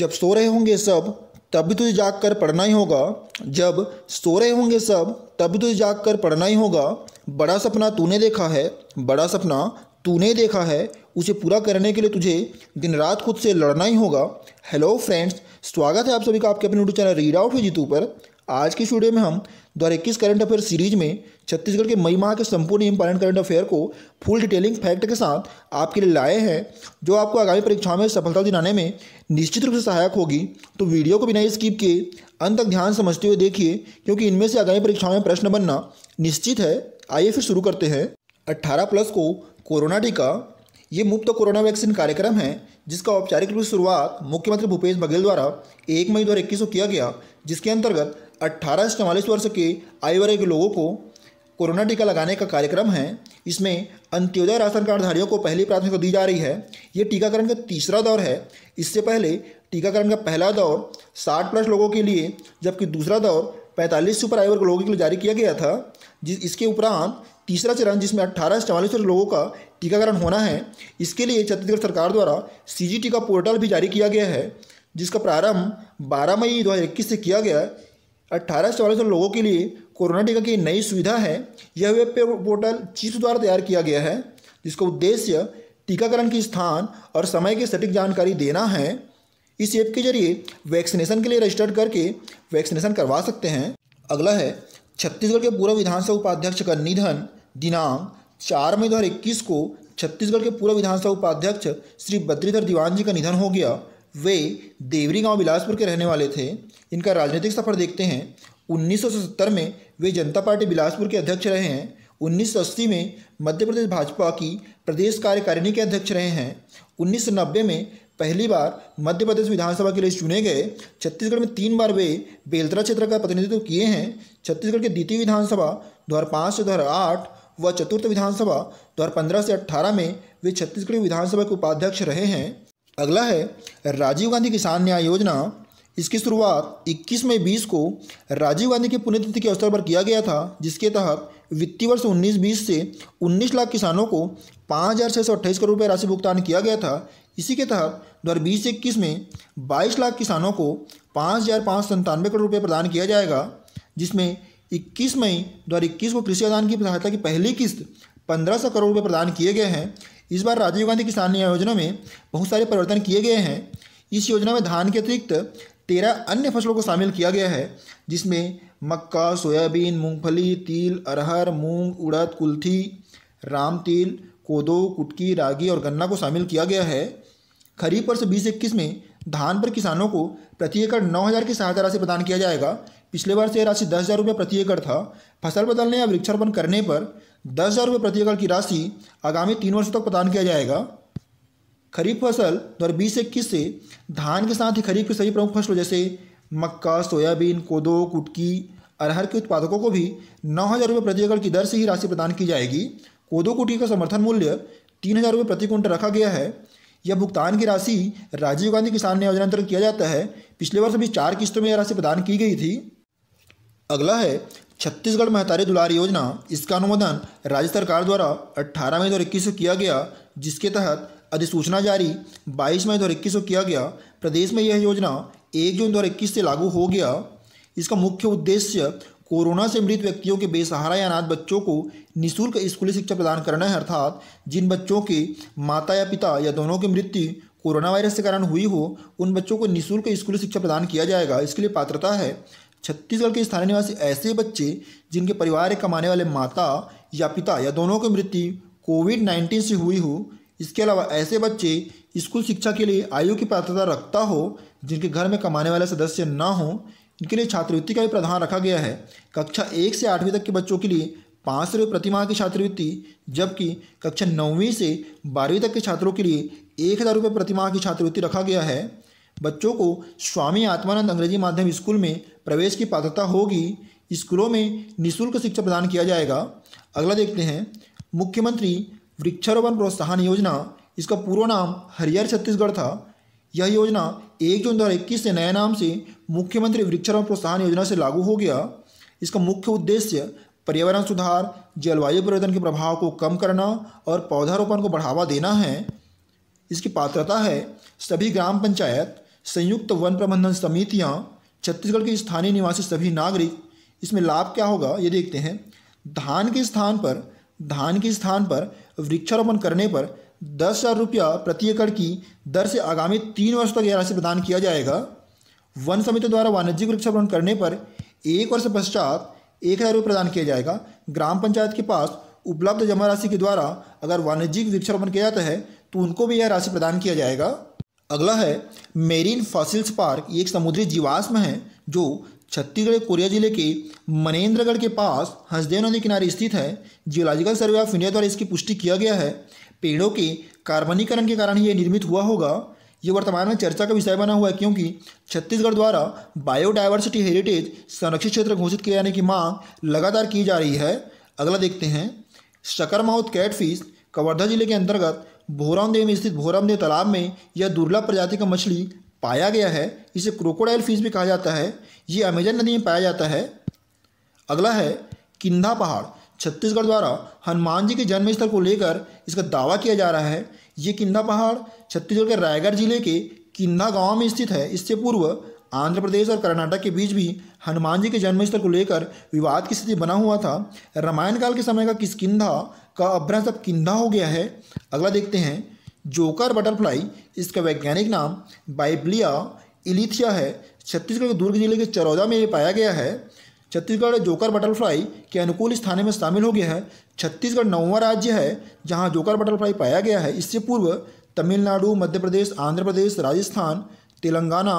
जब सो रहे होंगे सब तब भी तुझे जाग कर पढ़ना ही होगा जब सो रहे होंगे सब तब भी तुझे जाग कर पढ़ना ही होगा बड़ा सपना तूने देखा है बड़ा सपना तूने देखा है उसे पूरा करने के लिए तुझे दिन रात खुद से लड़ना ही होगा हेलो फ्रेंड्स स्वागत है आप सभी का आपके अपने यूट्यूब चैनल रीड आउट है जीतू पर आज की स्टूडियो में हम दो हज़ार इक्कीस करंट अफेयर सीरीज में छत्तीसगढ़ के मई माह के संपूर्ण इम्पॉर्टेंट करंट अफेयर को फुल डिटेलिंग फैक्ट के साथ आपके लिए लाए हैं जो आपको आगामी परीक्षाओं में सफलता दिलाने में निश्चित रूप से सहायक होगी तो वीडियो को बिना स्किप किए अंत तक ध्यान समझते हुए देखिए क्योंकि इनमें से आगामी परीक्षाओं में प्रश्न बनना निश्चित है आइए फिर शुरू करते हैं अट्ठारह प्लस को कोरोना टीका ये मुफ्त कोरोना वैक्सीन कार्यक्रम है जिसका औपचारिक रूप से शुरुआत मुख्यमंत्री भूपेश बघेल द्वारा एक मई दो हज़ार इक्कीस को किया गया जिसके अंतर्गत अट्ठारह से चवालीस वर्ष के आयु वर्ग के लोगों को कोरोना टीका लगाने का कार्यक्रम है इसमें अंत्योदय राशन कार्डधारियों को पहली प्राथमिकता दी जा रही है ये टीकाकरण का तीसरा दौर है इससे पहले टीकाकरण का पहला दौर 60 प्लस लोगों के लिए जबकि दूसरा दौर 45 सुपर आयु वर्ग लोगों के लिए जारी किया गया था जिस इसके उपरांत तीसरा चरण जिसमें अट्ठारह से चवालीस वर्ष लोगों का टीकाकरण होना है इसके लिए छत्तीसगढ़ सरकार द्वारा सी जी टीका पोर्टल भी जारी किया गया है जिसका प्रारंभ 12 मई 2021 से किया गया अट्ठारह से चौवालीस लोगों के लिए कोरोना टीका की नई सुविधा है यह वेब पोर्टल चीफ द्वारा तैयार किया गया है जिसका उद्देश्य टीकाकरण के स्थान और समय की सटीक जानकारी देना है इस ऐप के जरिए वैक्सीनेशन के लिए रजिस्टर करके वैक्सीनेशन करवा सकते हैं अगला है छत्तीसगढ़ के पूर्व विधानसभा उपाध्यक्ष का निधन दिनांक चार मई दो को छत्तीसगढ़ के पूर्व विधानसभा उपाध्यक्ष श्री बद्रीधर दीवान जी का निधन हो गया वे देवरी गांव बिलासपुर के रहने वाले थे इनका राजनीतिक सफर देखते हैं 1970 में वे जनता पार्टी बिलासपुर के अध्यक्ष रहे हैं 1980 में मध्य प्रदेश भाजपा की प्रदेश कार्यकारिणी के अध्यक्ष रहे हैं 1990 में पहली बार मध्य प्रदेश विधानसभा के लिए चुने गए छत्तीसगढ़ में तीन बार वे बेलतरा क्षेत्र का प्रतिनिधित्व किए हैं छत्तीसगढ़ के द्वितीय विधानसभा दो से दो व चतुर्थ विधानसभा दो से अट्ठारह में वे छत्तीसगढ़ विधानसभा के उपाध्यक्ष रहे हैं अगला है राजीव गांधी किसान न्याय योजना इसकी शुरुआत 21 मई 20 को राजीव गांधी के पुण्यतिथि के अवसर पर किया गया था जिसके तहत वित्तीय वर्ष 19-20 से 19 लाख किसानों को पाँच हज़ार छः सौ अट्ठाईस करोड़ रुपये राशि भुगतान किया गया था इसी के तहत दो हज़ार बीस इक्कीस में बाईस लाख किसानों को पाँच हज़ार पाँच सौ संतानवे करोड़ रुपये प्रदान किया जाएगा जिसमें इक्कीस मई दो हज़ार इक्कीस को कृषि आदान की सहायता की पहली किस्त पंद्रह सौ करोड़ रुपये प्रदान किए गए हैं इस बार राजीव गांधी किसान न्याय योजना में बहुत सारे परिवर्तन किए गए हैं इस योजना में धान के अतिरिक्त तेरह अन्य फसलों को शामिल किया गया है जिसमें मक्का सोयाबीन मूंगफली तिल अरहर मूंग उड़द कुल्थी राम तिल कोदो कुटकी रागी और गन्ना को शामिल किया गया है खरीफ वर्ष बीस इक्कीस में धान पर किसानों को प्रति एकड़ नौ हज़ार की सहायता राशि प्रदान किया जाएगा पिछले वर्ष यह राशि दस हज़ार रुपये प्रति एकड़ था फसल बदलने या वृक्षारोपण करने पर दस हज़ार रुपये प्रति एकड़ की राशि आगामी तीन वर्षों तक प्रदान किया जाएगा खरीफ फसल दो हज़ार बीस इक्कीस से धान के साथ ही खरीफ की सभी प्रमुख फसलों जैसे मक्का सोयाबीन कोदो कुटकी अरहर के उत्पादकों को भी नौ हज़ार रुपये प्रति एकड़ की दर से ही राशि प्रदान की जाएगी कोदो कुटकी का समर्थन मूल्य तीन हज़ार रुपये प्रति क्विंटल रखा गया है यह भुगतान की राशि राजीव गांधी किसान न्याय योजना अंतर्गत किया जाता है पिछले वर्ष भी चार किस्तों में यह राशि प्रदान की गई थी अगला है छत्तीसगढ़ महतारी दुलार योजना इसका अनुमोदन राज्य सरकार द्वारा 18 मई दो इक्कीस को किया गया जिसके तहत अधिसूचना जारी 22 मई दो इक्कीस को किया गया प्रदेश में यह योजना 1 जून दो इक्कीस से लागू हो गया इसका मुख्य उद्देश्य कोरोना से मृत व्यक्तियों के बेसहारा या अनाथ बच्चों को निःशुल्क स्कूली शिक्षा प्रदान करना है अर्थात जिन बच्चों के माता या पिता या दोनों की मृत्यु कोरोना वायरस के कारण हुई हो उन बच्चों को निःशुल्क स्कूली शिक्षा प्रदान किया जाएगा इसके लिए पात्रता है छत्तीसगढ़ के स्थानीय निवासी ऐसे बच्चे जिनके परिवार कमाने वाले माता या पिता या दोनों की मृत्यु कोविड नाइन्टीन से हुई हो इसके अलावा ऐसे बच्चे स्कूल शिक्षा के लिए आयु की पात्रता रखता हो जिनके घर में कमाने वाले सदस्य ना हो इनके लिए छात्रवृत्ति का भी प्रावधान रखा गया है कक्षा एक से आठवीं तक के बच्चों के लिए पाँच सौ रुपये प्रतिमाह की छात्रवृत्ति जबकि कक्षा नौवीं से बारहवीं तक के छात्रों के लिए एक हज़ार रुपये प्रतिमाह की छात्रवृत्ति रखा गया है बच्चों को स्वामी आत्मानंद अंग्रेजी माध्यम स्कूल में प्रवेश की पात्रता होगी स्कूलों में निःशुल्क शिक्षा प्रदान किया जाएगा अगला देखते हैं मुख्यमंत्री वृक्षारोपण प्रोत्साहन योजना इसका पूर्व नाम हरियर छत्तीसगढ़ था यह योजना एक जून दो हज़ार इक्कीस से नए नाम से मुख्यमंत्री वृक्षारोपण प्रोत्साहन योजना से लागू हो गया इसका मुख्य उद्देश्य पर्यावरण सुधार जलवायु परिवर्तन के प्रभाव को कम करना और पौधारोपण को बढ़ावा देना है इसकी पात्रता है सभी ग्राम पंचायत संयुक्त वन प्रबंधन समितियाँ छत्तीसगढ़ के स्थानीय निवासी सभी नागरिक इसमें लाभ क्या होगा ये देखते हैं धान के स्थान पर धान के स्थान पर वृक्षारोपण करने पर दस हज़ार रुपया प्रति एकड़ की दर से आगामी तीन वर्ष तक यह राशि प्रदान किया जाएगा वन समिति द्वारा वाणिज्यिक वृक्षारोपण करने पर एक वर्ष पश्चात एक हज़ार रुपये प्रदान किया जाएगा ग्राम पंचायत के पास उपलब्ध जमा राशि के द्वारा अगर वाणिज्यिक वृक्षारोपण किया जाता है तो उनको भी यह राशि प्रदान किया जाएगा अगला है मेरीन फॉसिल्स पार्क ये एक समुद्री जीवाश्म है जो छत्तीसगढ़ कोरिया जिले के मनेन्द्रगढ़ के पास हंसदेव नदी किनारे स्थित है जियोलॉजिकल सर्वे ऑफ इंडिया द्वारा इसकी पुष्टि किया गया है पेड़ों के कार्बनीकरण के कारण ये निर्मित हुआ होगा ये वर्तमान में चर्चा का विषय बना हुआ है क्योंकि छत्तीसगढ़ द्वारा बायोडाइवर्सिटी हेरिटेज संरक्षित क्षेत्र घोषित किए जाने की मांग लगातार की जा रही है अगला देखते हैं शकरमाउथ कैटफिश कवर्धा जिले के अंतर्गत भोरामदेव में स्थित भोरामदेव तालाब में यह दुर्लभ प्रजाति का मछली पाया गया है इसे क्रोकोडाइल फिश भी कहा जाता है ये अमेजन नदी में पाया जाता है अगला है किन्धा पहाड़ छत्तीसगढ़ द्वारा हनुमान जी के जन्म स्थल को लेकर इसका दावा किया जा रहा है ये किन्धा पहाड़ छत्तीसगढ़ के रायगढ़ जिले के किन्धा गांव में स्थित है इससे पूर्व आंध्र प्रदेश और कर्नाटक के बीच भी हनुमान जी के जन्मस्थल को लेकर विवाद की स्थिति बना हुआ था रामायण काल के समय का किसकिधा का अभ्रंश अब किन्ना हो गया है अगला देखते हैं जोकर बटरफ्लाई इसका वैज्ञानिक नाम बाइबलिया इलिथिया है छत्तीसगढ़ के दुर्ग जिले के चरौदा में ये पाया गया है छत्तीसगढ़ जोकर बटरफ्लाई के अनुकूल स्थाने में शामिल हो गया है छत्तीसगढ़ नौवा राज्य है जहाँ जोकर बटरफ्लाई पाया गया है इससे पूर्व तमिलनाडु मध्य प्रदेश आंध्र प्रदेश राजस्थान तेलंगाना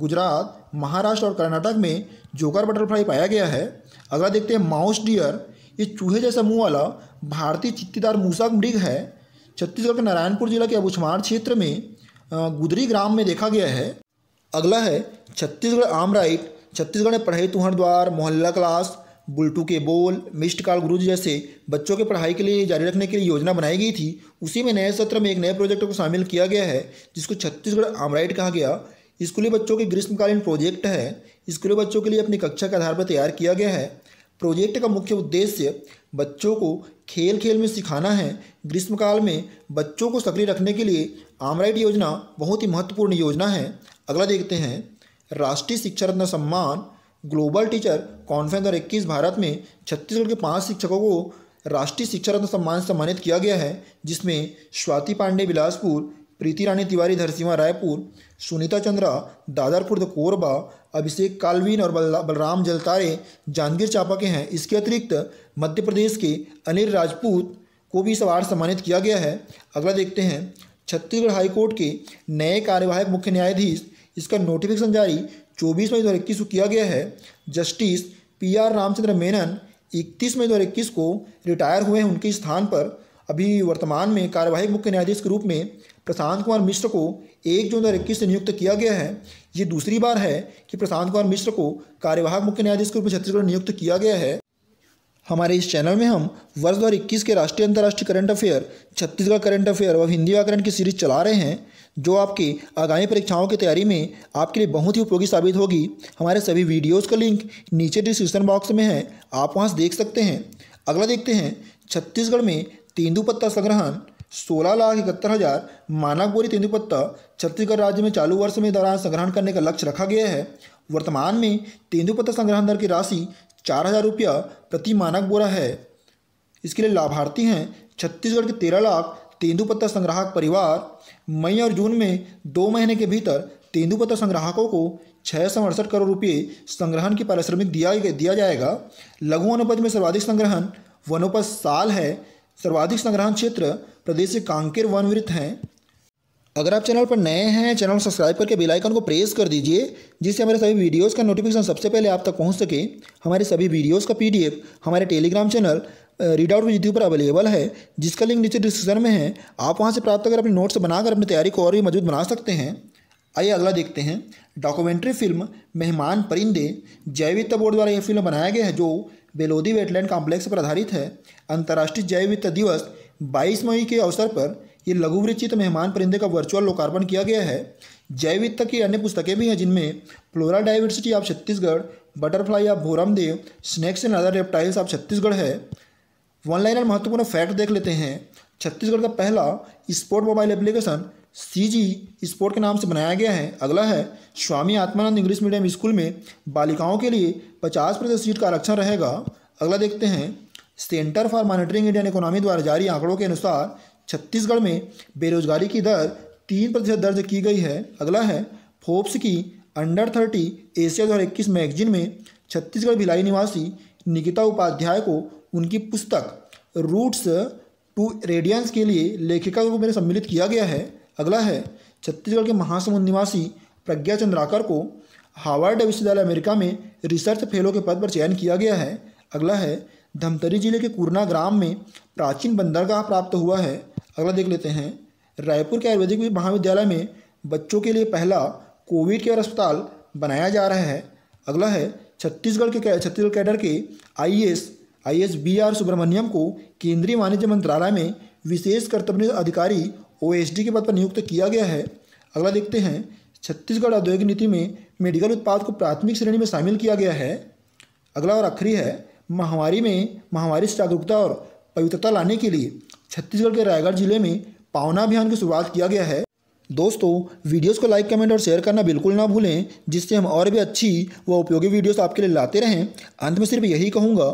गुजरात महाराष्ट्र और कर्नाटक में जोकर बटरफ्लाई पाया गया है अगला देखते हैं माउस डियर ये चूहे जैसा मुंह वाला भारतीय चित्तीदार मूसा मृग है छत्तीसगढ़ के नारायणपुर जिला के अबुछमार क्षेत्र में गुदरी ग्राम में देखा गया है अगला है छत्तीसगढ़ आम राइट छत्तीसगढ़ में पढ़ाई तुहर द्वार मोहल्ला क्लास बुलटू के बोल मिस्ड काल गुरु जैसे बच्चों के पढ़ाई के लिए जारी रखने के लिए योजना बनाई गई थी उसी में नए सत्र में एक नए प्रोजेक्ट को शामिल किया गया है जिसको छत्तीसगढ़ आमराइट कहा गया स्कूली बच्चों के ग्रीष्मकालीन प्रोजेक्ट है स्कूली बच्चों के लिए अपनी कक्षा के आधार पर तैयार किया गया है प्रोजेक्ट का मुख्य उद्देश्य बच्चों को खेल खेल में सिखाना है ग्रीष्मकाल में बच्चों को सक्रिय रखने के लिए आमराइट योजना बहुत ही महत्वपूर्ण योजना है अगला देखते हैं राष्ट्रीय शिक्षा रत्न सम्मान ग्लोबल टीचर कॉन्फ्रेंस और इक्कीस भारत में छत्तीसगढ़ के पाँच शिक्षकों को राष्ट्रीय शिक्षा रत्न सम्मान सम्मानित किया गया है जिसमें स्वाति पांडे बिलासपुर प्रीति रानी तिवारी धरसीमा रायपुर सुनीता चंद्रा दादरपुर द कोरबा अभिषेक कालवीन और बलराम जलतारे जांजगीर चांपा के हैं इसके अतिरिक्त मध्य प्रदेश के अनिल राजपूत को भी इस अवार्ड सम्मानित किया गया है अगला देखते हैं छत्तीसगढ़ हाईकोर्ट के नए कार्यवाहक मुख्य न्यायाधीश इसका नोटिफिकेशन जारी 24 मई दो को किया गया है justice P R Ramchandra Menon 31 मई दो को रिटायर हुए हैं उनके स्थान पर अभी वर्तमान में कार्यवाही मुख्य न्यायाधीश के रूप में प्रशांत कुमार मिश्र को एक जून दो इक्कीस से नियुक्त किया गया है ये दूसरी बार है कि प्रशांत कुमार मिश्र को कार्यवाहक मुख्य न्यायाधीश के रूप में छत्तीसगढ़ नियुक्त किया गया है हमारे इस चैनल में हम वर्ष दो इक्कीस के राष्ट्रीय अंतर्राष्ट्रीय current affair Chhattisgarh current affair व हिंदी व्याकरण की सीरीज चला रहे हैं जो आपके आगामी परीक्षाओं की तैयारी में आपके लिए बहुत ही उपयोगी साबित होगी हमारे सभी वीडियोज़ का लिंक नीचे डिस्क्रिप्शन बॉक्स में है आप वहाँ से देख सकते हैं अगला देखते हैं छत्तीसगढ़ में तेंदुपत्ता संग्रहण सोलह लाख इकहत्तर हज़ार मानक बोरी तेंदुपत्ता छत्तीसगढ़ राज्य में चालू वर्ष में दौरान संग्रहण करने का लक्ष्य रखा गया है वर्तमान में तेंदुपत्ता संग्रहण दर की राशि चार हज़ार रुपया प्रति मानक बोरा है इसके लिए लाभार्थी हैं छत्तीसगढ़ के तेरह लाख तेंदुपत्ता संग्राहक परिवार मई और जून में दो महीने के भीतर तेंदुपत्ता संग्राहकों को छः सौ अड़सठ करोड़ रुपये संग्रहण की पारिश्रमिक दिया दिया जाएगा लघु वनोपज में सर्वाधिक संग्रहण वनोपज साल है सर्वाधिक संग्रहण क्षेत्र प्रदेश के कांकेर वन वृत्त हैं अगर आप चैनल पर नए हैं चैनल सब्सक्राइब करके बेल आइकन को प्रेस कर दीजिए जिससे हमारे सभी वीडियोस का नोटिफिकेशन सबसे पहले आप तक पहुंच सके हमारे सभी वीडियोस का पीडीएफ हमारे Telegram channel read out with you पर अवेलेबल है जिसका लिंक नीचे डिस्क्रिप्शन में है आप वहाँ से प्राप्त कर अपने नोट्स बनाकर अपनी तैयारी को और भी मजबूत बना सकते हैं आइए अगला देखते हैं डॉक्यूमेंट्री फिल्म मेहमान परिंदे जैविकता बोर्ड द्वारा यह फिल्म बनाया गया है जो बेलोदी वेटलैंड कॉम्प्लेक्स पर आधारित है अंतर्राष्ट्रीय जैव वित्त दिवस 22 मई के अवसर पर ये लघुवृचित मेहमान परिंदे का वर्चुअल लोकार्पण किया गया है जैव वित्त की अन्य पुस्तकें भी हैं जिनमें flora diversity of Chhattisgarh butterfly of Bhoramdeo snakes and other reptiles of Chhattisgarh है वन लाइनर महत्वपूर्ण फैक्ट देख लेते हैं छत्तीसगढ़ का पहला sport mobile application C G sport के नाम से बनाया गया है अगला है Swami Atmanand English medium school में बालिकाओं के लिए पचास प्रतिशत सीट का आरक्षण रहेगा अगला देखते हैं centre for monitoring Indian economy द्वारा जारी आंकड़ों के अनुसार छत्तीसगढ़ में बेरोजगारी की दर तीन प्रतिशत दर्ज की गई है अगला है फोप्स की अंडर थर्टी एशिया दो इक्कीस मैगजीन में छत्तीसगढ़ भिलाई निवासी निकिता उपाध्याय को उनकी पुस्तक रूट्स टू रेडियंस के लिए लेखिका को मेरे सम्मिलित किया गया है अगला है छत्तीसगढ़ के महासमुंद निवासी प्रज्ञा चंद्राकर को हार्वर्ड विश्वविद्यालय अमेरिका में रिसर्च फेलो के पद पर चयन किया गया है अगला है धमतरी जिले के कुरना ग्राम में प्राचीन बंदरगाह प्राप्त हुआ है अगला देख लेते हैं रायपुर के आयुर्वेदिक महाविद्यालय में बच्चों के लिए पहला कोविड केयर अस्पताल बनाया जा रहा है अगला है छत्तीसगढ़ के छत्तीसगढ़ कैडर के I S I S B R Subrahmanyam को केंद्रीय वाणिज्य मंत्रालय में विशेष कर्तव्य अधिकारी ओ के पद पर नियुक्त किया गया है अगला देखते हैं छत्तीसगढ़ औद्योगिक नीति में मेडिकल उत्पाद को प्राथमिक श्रेणी में शामिल किया गया है अगला और आखिरी है महामारी में महामारी से जागरूकता और पवित्रता लाने के लिए छत्तीसगढ़ के रायगढ़ जिले में पावना अभियान की शुरुआत किया गया है दोस्तों वीडियोस को लाइक कमेंट और शेयर करना बिल्कुल ना भूलें जिससे हम और भी अच्छी व उपयोगी वीडियोस आपके लिए लाते रहें अंत में सिर्फ यही कहूँगा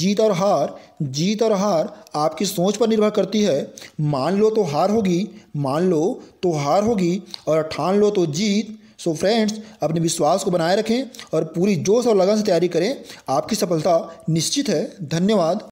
जीत और हार जीत और हार आपकी सोच पर निर्भर करती है मान लो तो हार होगी मान लो तो हार होगी और ठान लो तो जीत सो so फ्रेंड्स अपने विश्वास को बनाए रखें और पूरी जोश और लगन से तैयारी करें आपकी सफलता निश्चित है धन्यवाद